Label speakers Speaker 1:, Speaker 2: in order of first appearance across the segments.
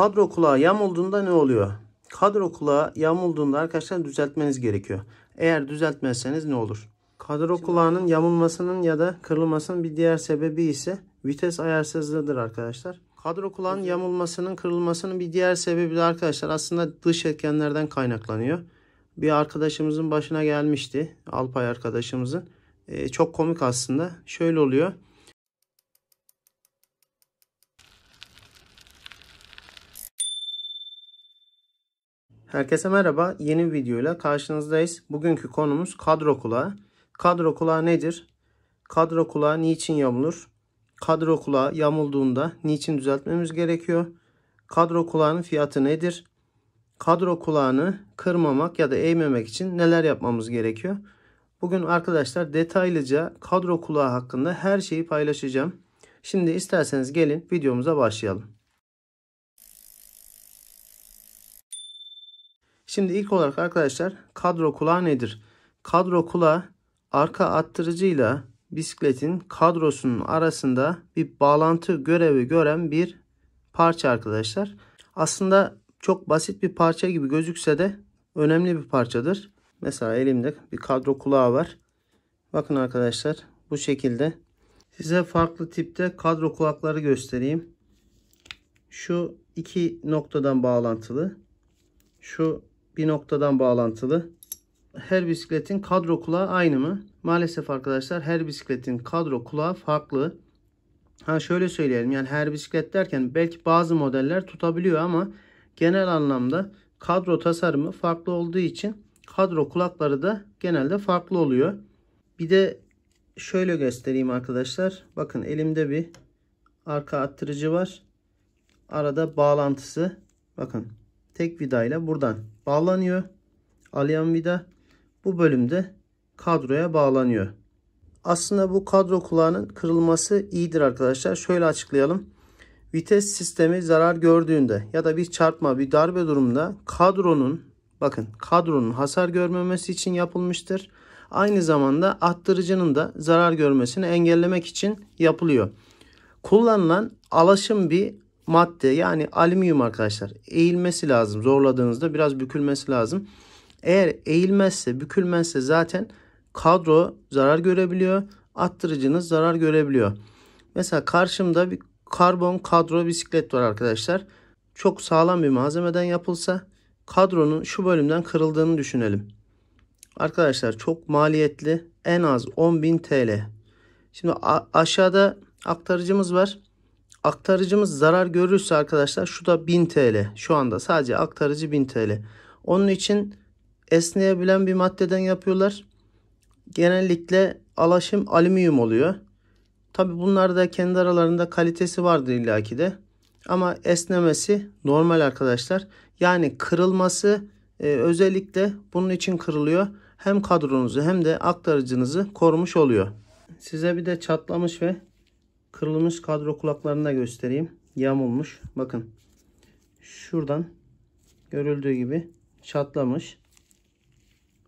Speaker 1: kadro kulağı yamulduğunda ne oluyor? Kadro kulağı yamulduğunda arkadaşlar düzeltmeniz gerekiyor. Eğer düzeltmezseniz ne olur? Kadro kulağının yamulmasının ya da kırılmasının bir diğer sebebi ise vites ayarsızlığıdır arkadaşlar. Kadro kulağının yamulmasının kırılmasının bir diğer sebebi de arkadaşlar aslında dış etkenlerden kaynaklanıyor. Bir arkadaşımızın başına gelmişti. Alpay arkadaşımızın. Ee, çok komik aslında. Şöyle oluyor. Herkese merhaba. Yeni bir videoyla karşınızdayız. Bugünkü konumuz kadro kulağı. Kadro kulağı nedir? Kadro kulağı niçin yamulur? Kadro kulağı yamulduğunda niçin düzeltmemiz gerekiyor? Kadro kulağının fiyatı nedir? Kadro kulağını kırmamak ya da eğmemek için neler yapmamız gerekiyor? Bugün arkadaşlar detaylıca kadro kulağı hakkında her şeyi paylaşacağım. Şimdi isterseniz gelin videomuza başlayalım. Şimdi ilk olarak arkadaşlar kadro kulağı nedir? Kadro kulağı arka attırıcıyla bisikletin kadrosunun arasında bir bağlantı görevi gören bir parça arkadaşlar. Aslında çok basit bir parça gibi gözükse de önemli bir parçadır. Mesela elimde bir kadro kulağı var. Bakın arkadaşlar bu şekilde. Size farklı tipte kadro kulakları göstereyim. Şu iki noktadan bağlantılı. Şu bir noktadan bağlantılı. Her bisikletin kadro kulağı aynı mı? Maalesef arkadaşlar her bisikletin kadro kulağı farklı. Ha şöyle söyleyelim yani her bisiklet derken belki bazı modeller tutabiliyor ama genel anlamda kadro tasarımı farklı olduğu için kadro kulakları da genelde farklı oluyor. Bir de şöyle göstereyim arkadaşlar. Bakın elimde bir arka attırıcı var. Arada bağlantısı. Bakın tek vidayla buradan bağlanıyor. Alayan vida bu bölümde kadroya bağlanıyor. Aslında bu kadro kulağının kırılması iyidir arkadaşlar. Şöyle açıklayalım. Vites sistemi zarar gördüğünde ya da bir çarpma bir darbe durumunda kadronun bakın kadronun hasar görmemesi için yapılmıştır. Aynı zamanda attırıcının da zarar görmesini engellemek için yapılıyor. Kullanılan alaşım bir madde yani alüminyum arkadaşlar eğilmesi lazım. Zorladığınızda biraz bükülmesi lazım. Eğer eğilmezse bükülmezse zaten kadro zarar görebiliyor. Attırıcınız zarar görebiliyor. Mesela karşımda bir karbon kadro bisiklet var arkadaşlar. Çok sağlam bir malzemeden yapılsa kadronun şu bölümden kırıldığını düşünelim. Arkadaşlar çok maliyetli en az 10.000 TL. Şimdi aşağıda aktarıcımız var. Aktarıcımız zarar görürse arkadaşlar şu da 1000 TL. Şu anda sadece aktarıcı 1000 TL. Onun için esneyebilen bir maddeden yapıyorlar. Genellikle alaşım alüminyum oluyor. Tabi bunlar da kendi aralarında kalitesi vardır illaki de. Ama esnemesi normal arkadaşlar. Yani kırılması e, özellikle bunun için kırılıyor. Hem kadronuzu hem de aktarıcınızı korumuş oluyor. Size bir de çatlamış ve Kırılmış kadro kulaklarını da göstereyim. Yamulmuş. Bakın. Şuradan görüldüğü gibi çatlamış.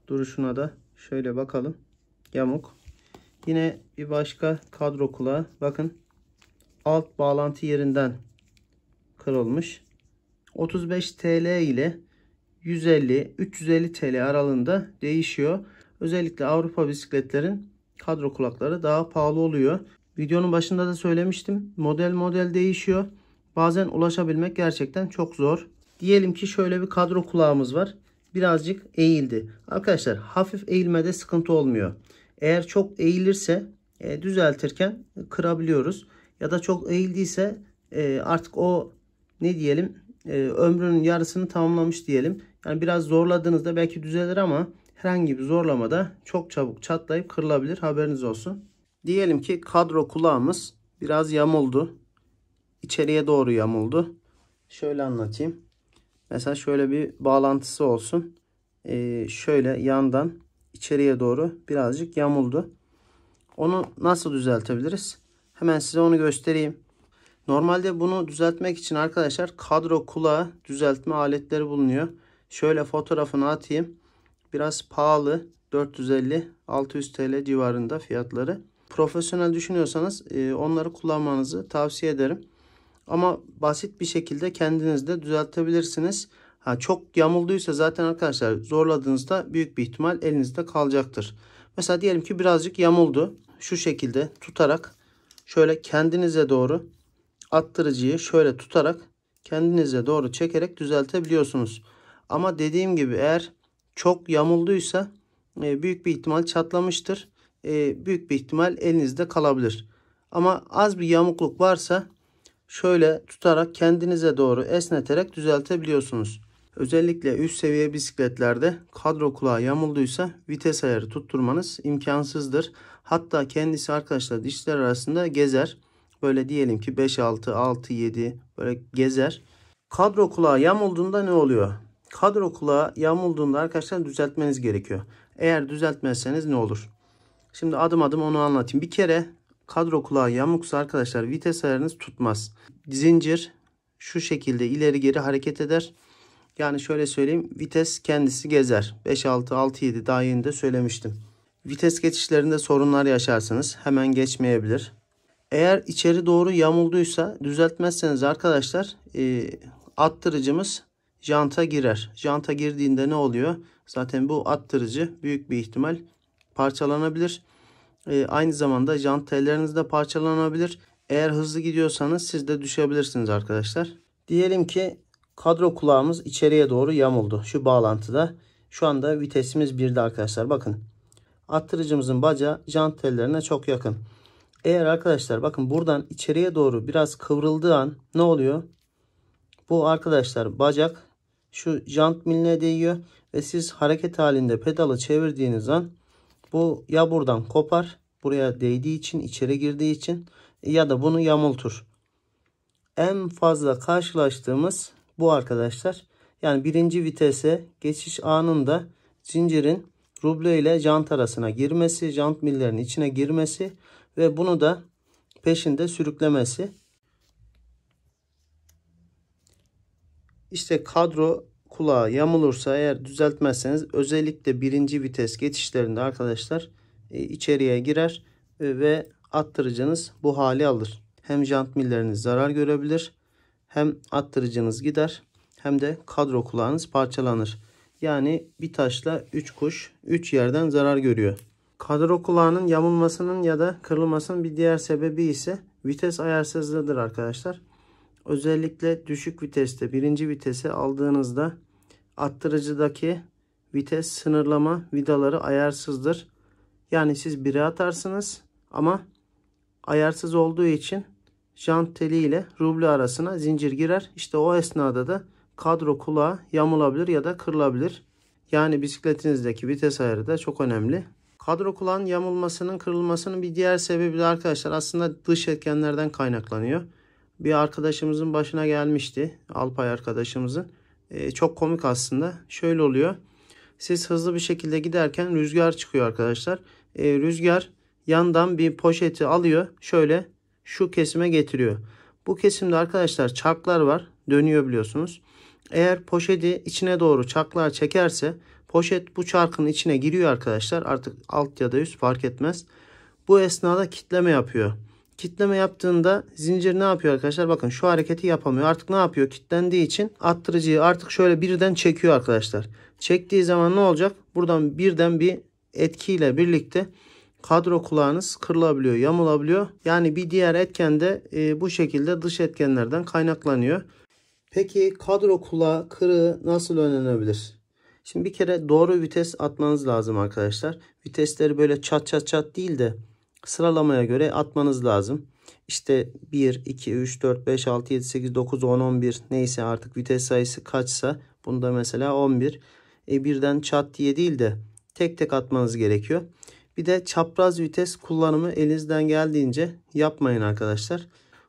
Speaker 1: Duruşuna da şöyle bakalım. Yamuk. Yine bir başka kadro kulağı. Bakın. Alt bağlantı yerinden kırılmış. 35 TL ile 150-350 TL aralığında değişiyor. Özellikle Avrupa bisikletlerin kadro kulakları daha pahalı oluyor. Videonun başında da söylemiştim. Model model değişiyor. Bazen ulaşabilmek gerçekten çok zor. Diyelim ki şöyle bir kadro kulağımız var. Birazcık eğildi. Arkadaşlar hafif eğilmede sıkıntı olmuyor. Eğer çok eğilirse e, düzeltirken kırabiliyoruz. Ya da çok eğildiyse e, artık o ne diyelim e, ömrünün yarısını tamamlamış diyelim. Yani biraz zorladığınızda belki düzelir ama herhangi bir zorlamada çok çabuk çatlayıp kırılabilir. Haberiniz olsun. Diyelim ki kadro kulağımız biraz yamuldu. İçeriye doğru yamuldu. Şöyle anlatayım. Mesela şöyle bir bağlantısı olsun. Ee, şöyle yandan içeriye doğru birazcık yamuldu. Onu nasıl düzeltebiliriz? Hemen size onu göstereyim. Normalde bunu düzeltmek için arkadaşlar kadro kulağı düzeltme aletleri bulunuyor. Şöyle fotoğrafını atayım. Biraz pahalı 450-600 TL civarında fiyatları profesyonel düşünüyorsanız e, onları kullanmanızı tavsiye ederim. Ama basit bir şekilde kendiniz de düzeltebilirsiniz. Ha, çok yamulduysa zaten arkadaşlar zorladığınızda büyük bir ihtimal elinizde kalacaktır. Mesela diyelim ki birazcık yamuldu. Şu şekilde tutarak şöyle kendinize doğru attırıcıyı şöyle tutarak kendinize doğru çekerek düzeltebiliyorsunuz. Ama dediğim gibi eğer çok yamulduysa e, büyük bir ihtimal çatlamıştır e, büyük bir ihtimal elinizde kalabilir. Ama az bir yamukluk varsa şöyle tutarak kendinize doğru esneterek düzeltebiliyorsunuz. Özellikle üst seviye bisikletlerde kadro kulağı yamulduysa vites ayarı tutturmanız imkansızdır. Hatta kendisi arkadaşlar dişler arasında gezer. Böyle diyelim ki 5 6 6 7 böyle gezer. Kadro kulağı yamulduğunda ne oluyor? Kadro kulağı yamulduğunda arkadaşlar düzeltmeniz gerekiyor. Eğer düzeltmezseniz ne olur? Şimdi adım adım onu anlatayım. Bir kere kadro kulağı yamuksa arkadaşlar vites ayarınız tutmaz. Zincir şu şekilde ileri geri hareket eder. Yani şöyle söyleyeyim vites kendisi gezer. 5, 6, 6, 7 daha yeni de söylemiştim. Vites geçişlerinde sorunlar yaşarsınız. Hemen geçmeyebilir. Eğer içeri doğru yamulduysa düzeltmezseniz arkadaşlar e, attırıcımız janta girer. Janta girdiğinde ne oluyor? Zaten bu attırıcı büyük bir ihtimal parçalanabilir. E, aynı zamanda jant telleriniz de parçalanabilir. Eğer hızlı gidiyorsanız siz de düşebilirsiniz arkadaşlar. Diyelim ki kadro kulağımız içeriye doğru yamuldu şu bağlantıda. Şu anda vitesimiz birde arkadaşlar bakın. Attırıcımızın bacağı jant tellerine çok yakın. Eğer arkadaşlar bakın buradan içeriye doğru biraz kıvrıldığı an ne oluyor? Bu arkadaşlar bacak şu jant miline değiyor ve siz hareket halinde pedalı çevirdiğiniz an bu ya buradan kopar. Buraya değdiği için içeri girdiği için ya da bunu yamultur. En fazla karşılaştığımız bu arkadaşlar. Yani birinci vitese geçiş anında zincirin ruble ile jant arasına girmesi, jant millerinin içine girmesi ve bunu da peşinde sürüklemesi. İşte kadro Kulağı yamulursa eğer düzeltmezseniz özellikle birinci vites geçişlerinde arkadaşlar e, içeriye girer e, ve attırıcınız bu hali alır. Hem jant milleriniz zarar görebilir hem attırıcınız gider hem de kadro kulağınız parçalanır. Yani bir taşla 3 kuş 3 yerden zarar görüyor. Kadro kulağının yamulmasının ya da kırılmasının bir diğer sebebi ise vites ayarsızlığıdır arkadaşlar. Özellikle düşük viteste birinci vitese aldığınızda attırıcıdaki vites sınırlama vidaları ayarsızdır. Yani siz 1'e atarsınız ama ayarsız olduğu için jant teli ile ruble arasına zincir girer. İşte o esnada da kadro kulağı yamulabilir ya da kırılabilir. Yani bisikletinizdeki vites ayarı da çok önemli. Kadro kulağın yamulmasının kırılmasının bir diğer sebebi de arkadaşlar aslında dış etkenlerden kaynaklanıyor bir arkadaşımızın başına gelmişti. Alpay arkadaşımızın. E, çok komik aslında. Şöyle oluyor. Siz hızlı bir şekilde giderken rüzgar çıkıyor arkadaşlar. E, rüzgar yandan bir poşeti alıyor. Şöyle şu kesime getiriyor. Bu kesimde arkadaşlar çarklar var. Dönüyor biliyorsunuz. Eğer poşeti içine doğru çarklar çekerse poşet bu çarkın içine giriyor arkadaşlar. Artık alt ya da üst fark etmez. Bu esnada kitleme yapıyor. Kitleme yaptığında zincir ne yapıyor arkadaşlar? Bakın şu hareketi yapamıyor. Artık ne yapıyor? Kitlendiği için attırıcıyı artık şöyle birden çekiyor arkadaşlar. Çektiği zaman ne olacak? Buradan birden bir etkiyle birlikte kadro kulağınız kırılabiliyor, yamulabiliyor. Yani bir diğer etken de e, bu şekilde dış etkenlerden kaynaklanıyor. Peki kadro kulağı kırığı nasıl önlenebilir? Şimdi bir kere doğru vites atmanız lazım arkadaşlar. Vitesleri böyle çat çat çat değil de sıralamaya göre atmanız lazım. İşte 1, 2, 3, 4, 5, 6, 7, 8, 9, 10, 11 neyse artık vites sayısı kaçsa bunda mesela 11. E birden çat diye değil de tek tek atmanız gerekiyor. Bir de çapraz vites kullanımı elinizden geldiğince yapmayın arkadaşlar.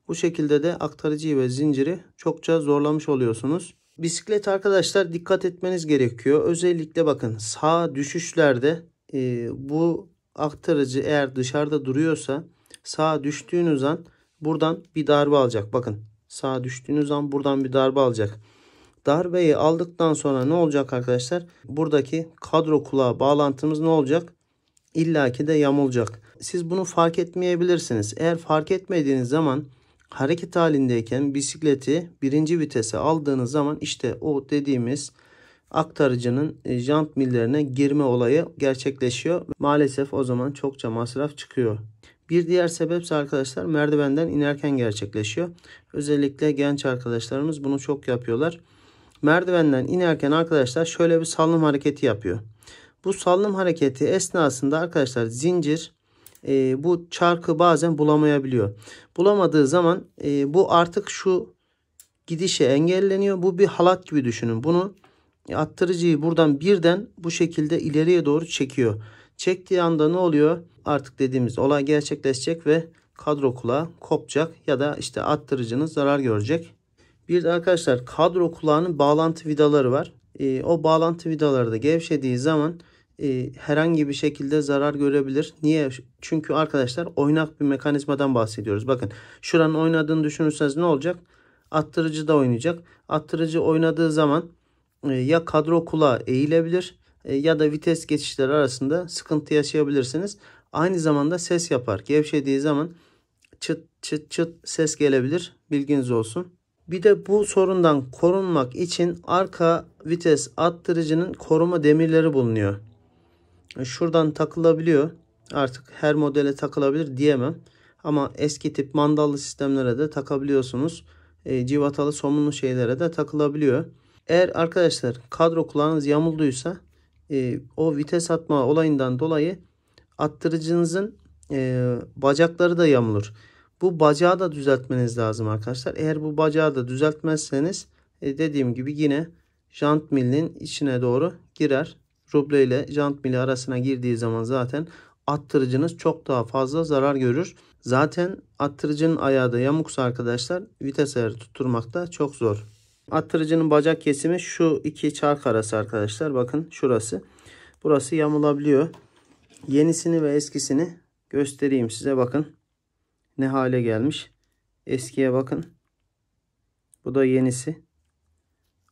Speaker 1: Bu şekilde de aktarıcıyı ve zinciri çokça zorlamış oluyorsunuz. Bisiklet arkadaşlar dikkat etmeniz gerekiyor. Özellikle bakın sağ düşüşlerde e, bu aktarıcı eğer dışarıda duruyorsa sağa düştüğünüz an buradan bir darbe alacak. Bakın sağa düştüğünüz an buradan bir darbe alacak. Darbeyi aldıktan sonra ne olacak arkadaşlar? Buradaki kadro kulağı bağlantımız ne olacak? İlla ki de yamulacak. Siz bunu fark etmeyebilirsiniz. Eğer fark etmediğiniz zaman hareket halindeyken bisikleti birinci vitese aldığınız zaman işte o dediğimiz aktarıcının e, jant millerine girme olayı gerçekleşiyor. Maalesef o zaman çokça masraf çıkıyor. Bir diğer sebep ise arkadaşlar merdivenden inerken gerçekleşiyor. Özellikle genç arkadaşlarımız bunu çok yapıyorlar. Merdivenden inerken arkadaşlar şöyle bir sallım hareketi yapıyor. Bu sallım hareketi esnasında arkadaşlar zincir e, bu çarkı bazen bulamayabiliyor. Bulamadığı zaman e, bu artık şu gidişe engelleniyor. Bu bir halat gibi düşünün. Bunu e, attırıcıyı buradan birden bu şekilde ileriye doğru çekiyor. Çektiği anda ne oluyor? Artık dediğimiz olay gerçekleşecek ve kadro kulağı kopacak ya da işte attırıcınız zarar görecek. Bir de arkadaşlar kadro kulağının bağlantı vidaları var. E, o bağlantı vidaları da gevşediği zaman e, herhangi bir şekilde zarar görebilir. Niye? Çünkü arkadaşlar oynak bir mekanizmadan bahsediyoruz. Bakın şuranın oynadığını düşünürseniz ne olacak? Attırıcı da oynayacak. Attırıcı oynadığı zaman e, ya kadro kula eğilebilir e, ya da vites geçişleri arasında sıkıntı yaşayabilirsiniz. Aynı zamanda ses yapar. Gevşediği zaman çıt çıt çıt ses gelebilir. Bilginiz olsun. Bir de bu sorundan korunmak için arka vites attırıcının koruma demirleri bulunuyor. E, şuradan takılabiliyor. Artık her modele takılabilir diyemem. Ama eski tip mandallı sistemlere de takabiliyorsunuz. E, civatalı somunlu şeylere de takılabiliyor. Eğer arkadaşlar kadro kulağınız yamulduysa e, o vites atma olayından dolayı attırıcınızın e, bacakları da yamulur. Bu bacağı da düzeltmeniz lazım arkadaşlar. Eğer bu bacağı da düzeltmezseniz e, dediğim gibi yine jant milinin içine doğru girer. Ruble ile jant mili arasına girdiği zaman zaten attırıcınız çok daha fazla zarar görür. Zaten attırıcının ayağı da yamuksa arkadaşlar vites ayarı tutturmakta çok zor. Attırıcının bacak kesimi şu iki çark arası arkadaşlar. Bakın şurası. Burası yamulabiliyor. Yenisini ve eskisini göstereyim size. Bakın ne hale gelmiş. Eskiye bakın. Bu da yenisi.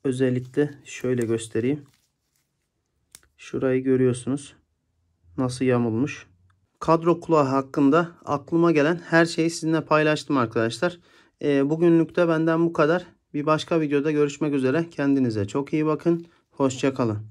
Speaker 1: Özellikle şöyle göstereyim. Şurayı görüyorsunuz. Nasıl yamulmuş. Kadro kulağı hakkında aklıma gelen her şeyi sizinle paylaştım arkadaşlar. Ee, Bugünlükte benden bu kadar. Bir başka videoda görüşmek üzere. Kendinize çok iyi bakın. Hoşçakalın.